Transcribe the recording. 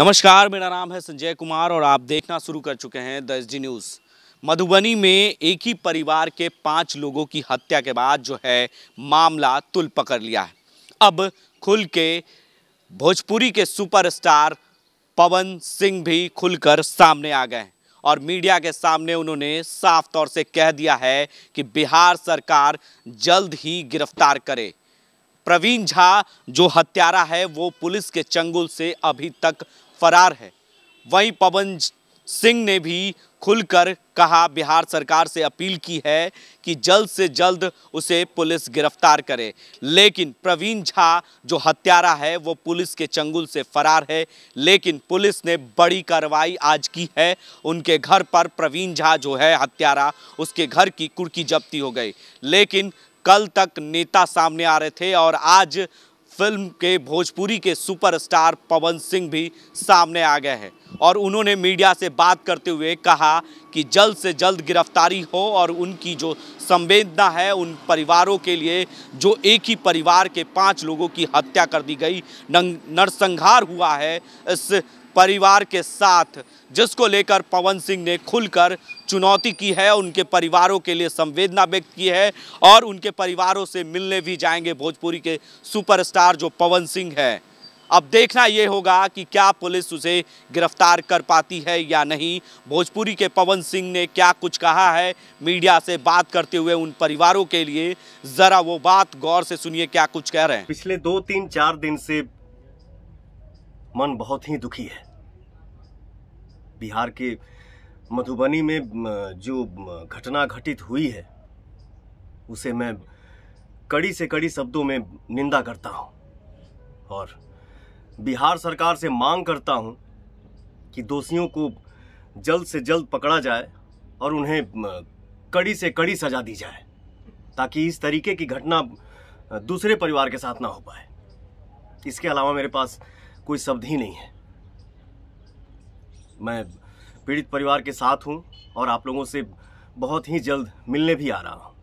नमस्कार मेरा नाम है संजय कुमार और आप देखना शुरू कर चुके हैं द एस न्यूज़ मधुबनी में एक ही परिवार के पांच लोगों की हत्या के बाद जो है मामला तुल पकड़ लिया है अब खुल के भोजपुरी के सुपरस्टार पवन सिंह भी खुलकर सामने आ गए और मीडिया के सामने उन्होंने साफ तौर से कह दिया है कि बिहार सरकार जल्द ही गिरफ्तार करे प्रवीण झा जो हत्यारा है वो पुलिस के चंगुल से अभी तक फरार है वहीं पवन सिंह ने भी खुलकर कहा बिहार सरकार से अपील की है कि जल्द से जल्द उसे पुलिस गिरफ्तार करे लेकिन प्रवीण झा जो हत्यारा है वो पुलिस के चंगुल से फरार है लेकिन पुलिस ने बड़ी कार्रवाई आज की है उनके घर पर प्रवीण झा जो है हत्यारा उसके घर की कुर्की जब्ती हो गई लेकिन कल तक नेता सामने आ रहे थे और आज फिल्म के भोजपुरी के सुपरस्टार पवन सिंह भी सामने आ गए हैं और उन्होंने मीडिया से बात करते हुए कहा कि जल्द से जल्द गिरफ्तारी हो और उनकी जो संवेदना है उन परिवारों के लिए जो एक ही परिवार के पांच लोगों की हत्या कर दी गई नरसंहार हुआ है इस परिवार के साथ जिसको लेकर पवन सिंह ने खुलकर चुनौती की है उनके परिवारों के लिए संवेदना व्यक्त की है और उनके परिवारों से मिलने भी जाएंगे भोजपुरी के सुपरस्टार जो पवन सिंह है अब देखना ये होगा कि क्या पुलिस उसे गिरफ्तार कर पाती है या नहीं भोजपुरी के पवन सिंह ने क्या कुछ कहा है मीडिया से बात करते हुए उन परिवारों के लिए ज़रा वो बात गौर से सुनिए क्या कुछ कह रहे हैं पिछले दो तीन चार दिन से मन बहुत ही दुखी है बिहार के मधुबनी में जो घटना घटित हुई है उसे मैं कड़ी से कड़ी शब्दों में निंदा करता हूँ और बिहार सरकार से मांग करता हूँ कि दोषियों को जल्द से जल्द पकड़ा जाए और उन्हें कड़ी से कड़ी सजा दी जाए ताकि इस तरीके की घटना दूसरे परिवार के साथ ना हो पाए इसके अलावा मेरे पास कोई शब्द ही नहीं है मैं पीड़ित परिवार के साथ हूँ और आप लोगों से बहुत ही जल्द मिलने भी आ रहा हूँ